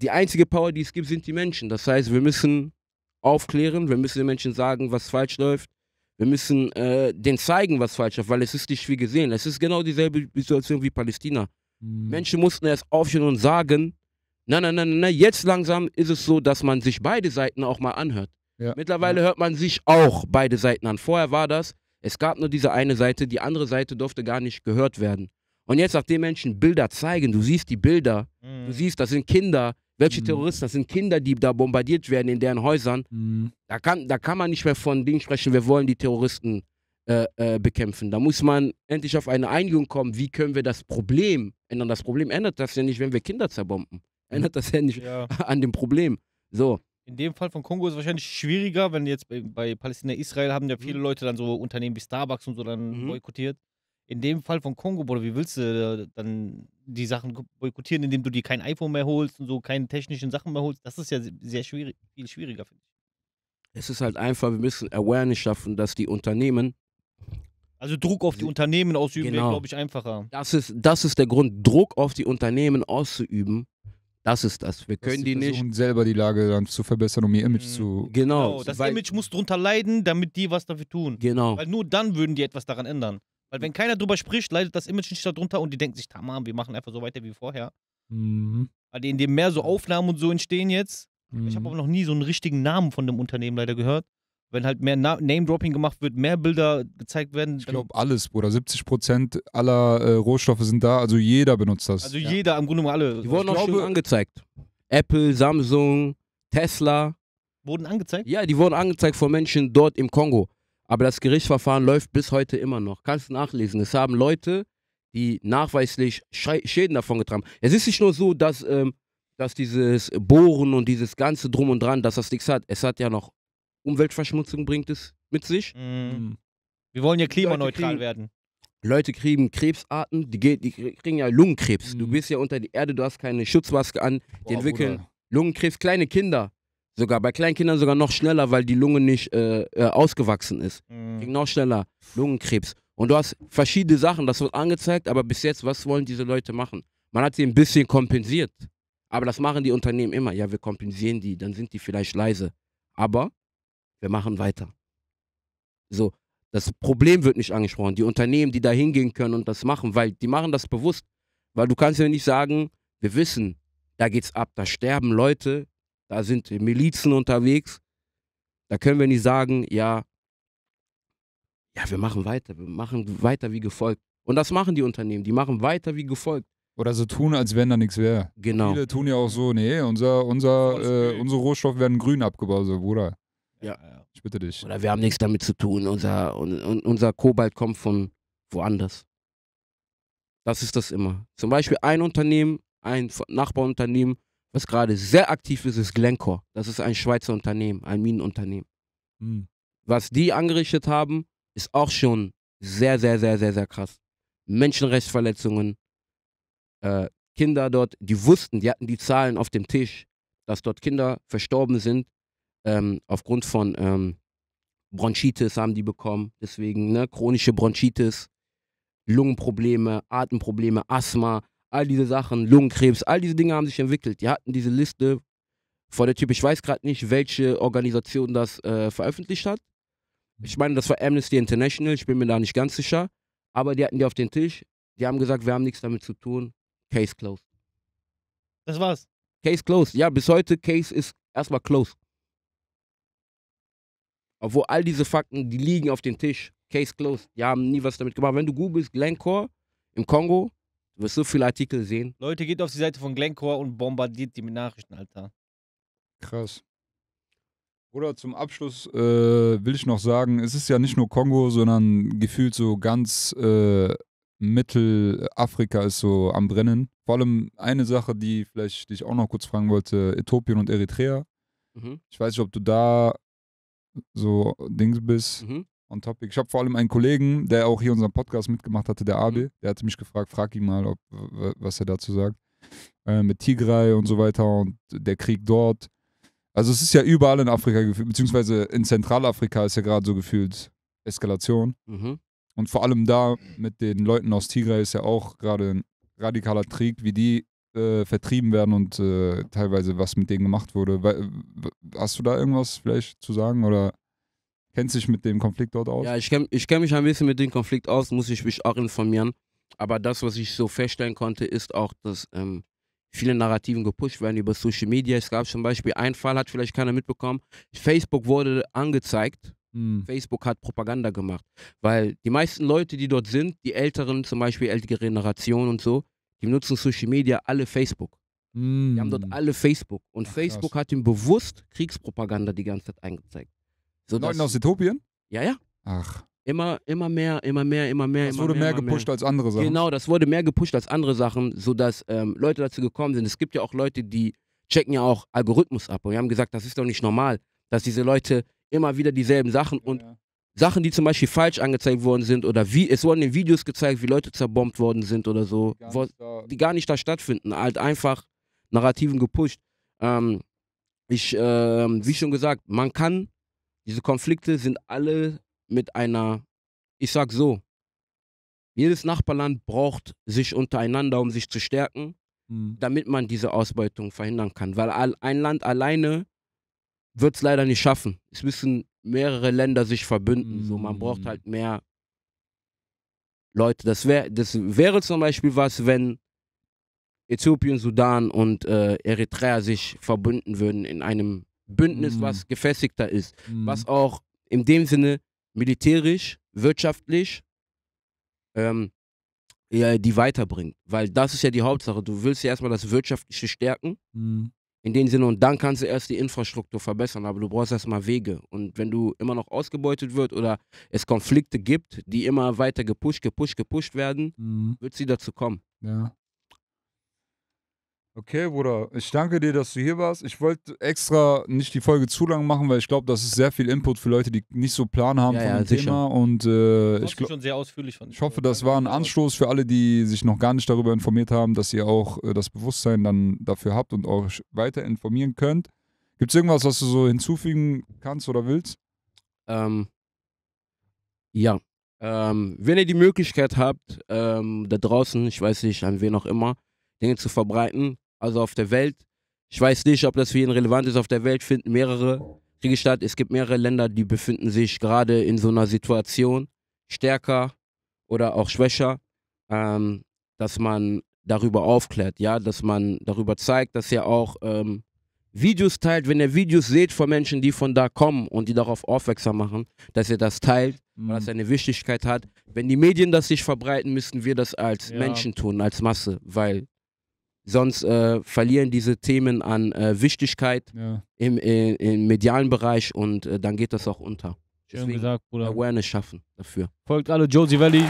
die einzige Power, die es gibt, sind die Menschen. Das heißt, wir müssen aufklären, wir müssen den Menschen sagen, was falsch läuft. Wir müssen äh, denen zeigen, was falsch läuft, weil es ist nicht wie gesehen. Es ist genau dieselbe Situation wie Palästina. Mhm. Menschen mussten erst aufstehen und sagen, nein, nein, nein, nein, jetzt langsam ist es so, dass man sich beide Seiten auch mal anhört. Ja. Mittlerweile ja. hört man sich auch beide Seiten an. Vorher war das, es gab nur diese eine Seite, die andere Seite durfte gar nicht gehört werden. Und jetzt, nachdem Menschen Bilder zeigen, du siehst die Bilder, mhm. du siehst, das sind Kinder, welche mhm. Terroristen? Das sind Kinder, die da bombardiert werden in deren Häusern. Mhm. Da, kann, da kann man nicht mehr von Dingen sprechen, wir wollen die Terroristen äh, äh, bekämpfen. Da muss man endlich auf eine Einigung kommen, wie können wir das Problem ändern. Das Problem ändert das ja nicht, wenn wir Kinder zerbomben. Ändert das ja nicht ja. an dem Problem. So. In dem Fall von Kongo ist es wahrscheinlich schwieriger, wenn jetzt bei, bei Palästina, Israel haben ja viele mhm. Leute dann so Unternehmen wie Starbucks und so dann mhm. boykottiert in dem Fall von Kongo, Bruder, wie willst du äh, dann die Sachen boykottieren, indem du dir kein iPhone mehr holst und so keine technischen Sachen mehr holst? Das ist ja sehr schwierig, viel schwieriger, finde ich. Es ist halt einfach, wir müssen Awareness schaffen, dass die Unternehmen. Also Druck auf die Unternehmen ausüben genau. wäre, glaube ich, einfacher. Das ist, das ist der Grund, Druck auf die Unternehmen auszuüben. Das ist das. Wir können die nicht. selber die Lage dann zu verbessern, um ihr Image mhm. zu. Genau. genau das Image muss drunter leiden, damit die was dafür tun. Genau. Weil nur dann würden die etwas daran ändern. Weil hm. wenn keiner drüber spricht, leidet das Image nicht darunter und die denken sich, tamam, wir machen einfach so weiter wie vorher. Mhm. Weil indem mehr so Aufnahmen und so entstehen jetzt. Mhm. Ich habe aber noch nie so einen richtigen Namen von dem Unternehmen leider gehört. Wenn halt mehr Na Name-Dropping gemacht wird, mehr Bilder gezeigt werden. Ich glaube, alles, Bruder. 70 aller äh, Rohstoffe sind da. Also jeder benutzt das. Also ja. jeder, im Grunde genommen alle. Die also wurden ich auch glaube, schön angezeigt. Apple, Samsung, Tesla. Wurden angezeigt? Ja, die wurden angezeigt von Menschen dort im Kongo. Aber das Gerichtsverfahren läuft bis heute immer noch. Kannst du nachlesen. Es haben Leute, die nachweislich Schäden davon getragen haben. Es ist nicht nur so, dass, ähm, dass dieses Bohren und dieses ganze Drum und Dran, dass das nichts hat. Es hat ja noch Umweltverschmutzung, bringt es mit sich. Mhm. mhm. Wir wollen ja klimaneutral kriegen, werden. Leute kriegen Krebsarten, die, geht, die kriegen ja Lungenkrebs. Mhm. Du bist ja unter die Erde, du hast keine Schutzmaske an, die Boah, entwickeln Bruder. Lungenkrebs. Kleine Kinder Sogar bei Kleinkindern sogar noch schneller, weil die Lunge nicht äh, äh ausgewachsen ist. Mhm. Ging noch schneller. Lungenkrebs. Und du hast verschiedene Sachen, das wird angezeigt, aber bis jetzt, was wollen diese Leute machen? Man hat sie ein bisschen kompensiert. Aber das machen die Unternehmen immer. Ja, wir kompensieren die, dann sind die vielleicht leise. Aber wir machen weiter. So, das Problem wird nicht angesprochen. Die Unternehmen, die da hingehen können und das machen, weil die machen das bewusst. Weil du kannst ja nicht sagen, wir wissen, da geht's ab, da sterben Leute, da sind Milizen unterwegs. Da können wir nicht sagen, ja, ja, wir machen weiter, wir machen weiter wie gefolgt. Und das machen die Unternehmen, die machen weiter wie gefolgt. Oder so tun, als wenn da nichts wäre. Genau. Viele tun ja auch so, nee, unser, unser, äh, unsere Rohstoffe werden grün abgebaut, so, Bruder. Ja. Ich bitte dich. Oder wir haben nichts damit zu tun, unser, un, unser Kobalt kommt von woanders. Das ist das immer. Zum Beispiel ein Unternehmen, ein Nachbarunternehmen was gerade sehr aktiv ist, ist Glencore. Das ist ein Schweizer Unternehmen, ein Minenunternehmen. Mhm. Was die angerichtet haben, ist auch schon sehr, sehr, sehr, sehr, sehr krass. Menschenrechtsverletzungen, äh, Kinder dort, die wussten, die hatten die Zahlen auf dem Tisch, dass dort Kinder verstorben sind ähm, aufgrund von ähm, Bronchitis haben die bekommen, deswegen ne, chronische Bronchitis, Lungenprobleme, Atemprobleme, Asthma, all diese Sachen, Lungenkrebs, all diese Dinge haben sich entwickelt. Die hatten diese Liste vor der Typ, ich weiß gerade nicht, welche Organisation das äh, veröffentlicht hat. Ich meine, das war Amnesty International, ich bin mir da nicht ganz sicher. Aber die hatten die auf den Tisch, die haben gesagt, wir haben nichts damit zu tun. Case closed. Das war's. Case closed. Ja, bis heute, Case ist erstmal closed. Obwohl all diese Fakten, die liegen auf dem Tisch. Case closed. Die haben nie was damit gemacht. Wenn du googelst, Glencore im Kongo, Du wirst so viele Artikel sehen. Leute, geht auf die Seite von Glencore und bombardiert die mit Nachrichten, Alter. Krass. Oder zum Abschluss äh, will ich noch sagen, es ist ja nicht nur Kongo, sondern gefühlt so ganz äh, Mittelafrika ist so am Brennen. Vor allem eine Sache, die vielleicht dich auch noch kurz fragen wollte, Äthiopien und Eritrea. Mhm. Ich weiß nicht, ob du da so Dings bist. Mhm on topic. Ich habe vor allem einen Kollegen, der auch hier unseren Podcast mitgemacht hatte, der mhm. Abel. Der hatte mich gefragt, frag ihn mal, ob, was er dazu sagt. Äh, mit Tigray und so weiter und der Krieg dort. Also es ist ja überall in Afrika gefühlt, beziehungsweise in Zentralafrika ist ja gerade so gefühlt Eskalation. Mhm. Und vor allem da mit den Leuten aus Tigray ist ja auch gerade ein radikaler Krieg, wie die äh, vertrieben werden und äh, teilweise was mit denen gemacht wurde. We hast du da irgendwas vielleicht zu sagen oder Kennst du dich mit dem Konflikt dort aus? Ja, ich kenne ich kenn mich ein bisschen mit dem Konflikt aus, muss ich mich auch informieren. Aber das, was ich so feststellen konnte, ist auch, dass ähm, viele Narrativen gepusht werden über Social Media. Es gab zum Beispiel einen Fall, hat vielleicht keiner mitbekommen. Facebook wurde angezeigt. Hm. Facebook hat Propaganda gemacht. Weil die meisten Leute, die dort sind, die Älteren, zum Beispiel ältere Generationen und so, die nutzen Social Media alle Facebook. Hm. Die haben dort alle Facebook. Und Ach, Facebook krass. hat ihm bewusst Kriegspropaganda die ganze Zeit eingezeigt. So Leuten aus Äthiopien? Ja, ja. Ach. Immer, immer mehr, immer mehr, immer mehr. Das wurde mehr, mehr gepusht mehr. als andere Sachen. Genau, das wurde mehr gepusht als andere Sachen, sodass ähm, Leute dazu gekommen sind. Es gibt ja auch Leute, die checken ja auch Algorithmus ab. Und wir haben gesagt, das ist doch nicht normal, dass diese Leute immer wieder dieselben Sachen und ja. Sachen, die zum Beispiel falsch angezeigt worden sind oder wie, es wurden in Videos gezeigt, wie Leute zerbombt worden sind oder so, gar wo, die gar nicht da stattfinden, halt einfach Narrativen gepusht. Ähm, ich, ähm, wie schon gesagt, man kann diese Konflikte sind alle mit einer, ich sag so, jedes Nachbarland braucht sich untereinander, um sich zu stärken, mhm. damit man diese Ausbeutung verhindern kann. Weil ein Land alleine wird es leider nicht schaffen. Es müssen mehrere Länder sich verbünden. Mhm. So, man braucht mhm. halt mehr Leute. Das, wär, das wäre zum Beispiel was, wenn Äthiopien, Sudan und äh, Eritrea sich verbünden würden in einem Bündnis, mm. was gefestigter ist, mm. was auch in dem Sinne militärisch, wirtschaftlich ähm, ja, die weiterbringt. Weil das ist ja die Hauptsache. Du willst ja erstmal das Wirtschaftliche stärken. Mm. In dem Sinne, und dann kannst du erst die Infrastruktur verbessern, aber du brauchst erstmal Wege. Und wenn du immer noch ausgebeutet wird oder es Konflikte gibt, die immer weiter gepusht, gepusht, gepusht werden, mhm. wird sie dazu kommen. Ja. Okay, Bruder, ich danke dir, dass du hier warst. Ich wollte extra nicht die Folge zu lang machen, weil ich glaube, das ist sehr viel Input für Leute, die nicht so Plan haben Ja, von ja, dem sicher. Thema. Und äh, ich, glaub, schon sehr ausführlich von ich hoffe, das war ein Anstoß für alle, die sich noch gar nicht darüber informiert haben, dass ihr auch äh, das Bewusstsein dann dafür habt und euch weiter informieren könnt. Gibt es irgendwas, was du so hinzufügen kannst oder willst? Ähm, ja. Ähm, wenn ihr die Möglichkeit habt, ähm, da draußen, ich weiß nicht, an wen auch immer, Dinge zu verbreiten, also auf der Welt. Ich weiß nicht, ob das für ihn relevant ist. Auf der Welt finden mehrere Kriege statt. Es gibt mehrere Länder, die befinden sich gerade in so einer Situation stärker oder auch schwächer, ähm, dass man darüber aufklärt, ja, dass man darüber zeigt, dass er auch ähm, Videos teilt, wenn ihr Videos seht von Menschen, die von da kommen und die darauf aufmerksam machen, dass ihr das teilt, mhm. weil das eine Wichtigkeit hat. Wenn die Medien das sich verbreiten, müssen wir das als ja. Menschen tun, als Masse, weil Sonst äh, verlieren diese Themen an äh, Wichtigkeit ja. im, äh, im, medialen Bereich und äh, dann geht das auch unter. Schön Deswegen gesagt, Bruder. Awareness schaffen dafür. Folgt alle Josie Valley.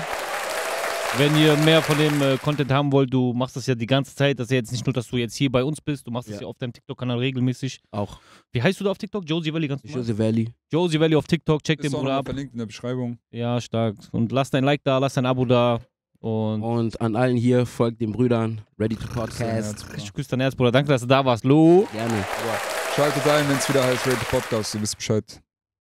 Wenn ihr mehr von dem äh, Content haben wollt, du machst das ja die ganze Zeit. Das ist ja jetzt nicht nur, dass du jetzt hier bei uns bist, du machst ja. das ja auf deinem TikTok-Kanal regelmäßig. Auch. Wie heißt du da auf TikTok? Josie Valley ganz normal? Josie Valley. Josie Valley auf TikTok, check ist den Bruder ab. verlinkt in der Beschreibung. Ja, stark. Und lass dein Like da, lass dein Abo da. Und, und, an allen hier, folgt den Brüdern. Ready to Podcast. Ich grüße dein Herz, Bruder. Danke, dass du da warst. Lo. Gerne. Schaltet ein, wenn es wieder heißt Ready to Podcast. Du wisst Bescheid.